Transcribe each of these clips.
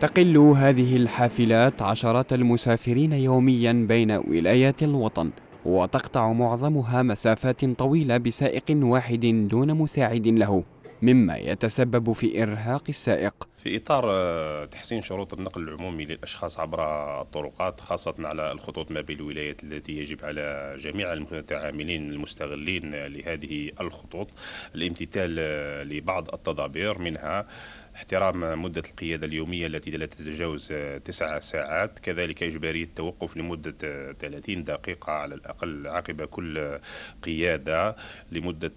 تقل هذه الحافلات عشرات المسافرين يوميا بين ولايات الوطن وتقطع معظمها مسافات طويلة بسائق واحد دون مساعد له مما يتسبب في إرهاق السائق في إطار آه، تحسين شروط النقل العمومي للأشخاص عبر الطرقات خاصة على الخطوط ما بين الولايات التي يجب على جميع المتعاملين المستغلين لهذه الخطوط الامتثال آه، لبعض التضابير منها احترام مدة القيادة اليومية التي لا تتجاوز آه، تسعة ساعات كذلك إجبارية التوقف لمدة 30 دقيقة على الأقل عقب كل قيادة لمدة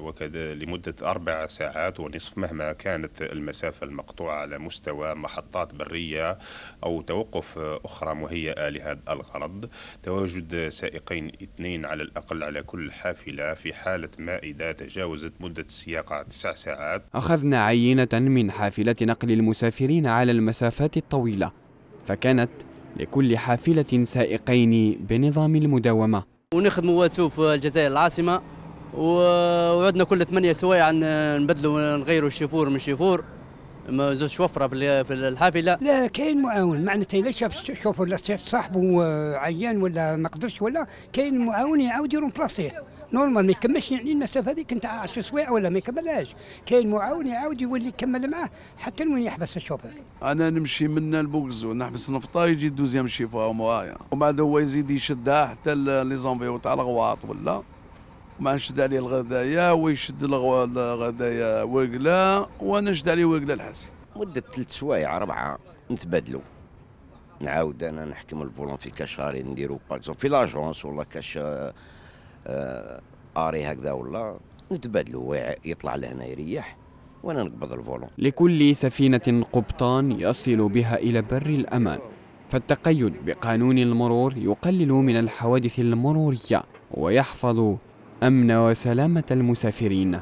وكذا لمدة أربع ساعات ونصف مهما كانت المسافة المسافة المقطوعة على مستوى محطات برية أو توقف أخرى مهيئة لهذا الغرض تواجد سائقين اثنين على الأقل على كل حافلة في حالة ما إذا تجاوزت مدة السياقة تسع ساعات أخذنا عينة من حافلة نقل المسافرين على المسافات الطويلة فكانت لكل حافلة سائقين بنظام المداومة ونخدموا واتو في الجزائر العاصمة وعدنا كل ثمانية سوايع نبدلوا ونغيروا الشفور من شفور ما زوج شوفره في الحافله لا كاين معاون معناتها الا شاف شوف ولا شاف صاحبه آه، عيان ولا ما قدرش ولا كاين معاون يعاود يرون بلاصيه نورمال ما يكملش يعني المسافه هذيك نتاع 10 سوايع ولا ما يكملهاش كاين معاون يعاود يولي يكمل معاه حتى وين يحبس الشوفير انا نمشي من البوكز ونحبس نفطه يجي الدوزيام شيفو معايا ومن بعد هو يزيد يشدها حتى لي زونفيو تاع الغواط ولا ما نشد عليه الغدايا ويشد الغدايا وقلا وانا نشد عليه وقلا الحس مده ثلاث سوايع اربعه نتبادلوا نعاود انا نحكم الفولون في كشاري نديرو باكزون في لاجونس ولا كاش آه، آه، اري هكذا ولا نتبادلوا يطلع لهنا يريح وانا نقبض الفولون لكل سفينه قبطان يصل بها الى بر الامان فالتقيد بقانون المرور يقلل من الحوادث المروريه ويحفظ أمن وسلامة المسافرين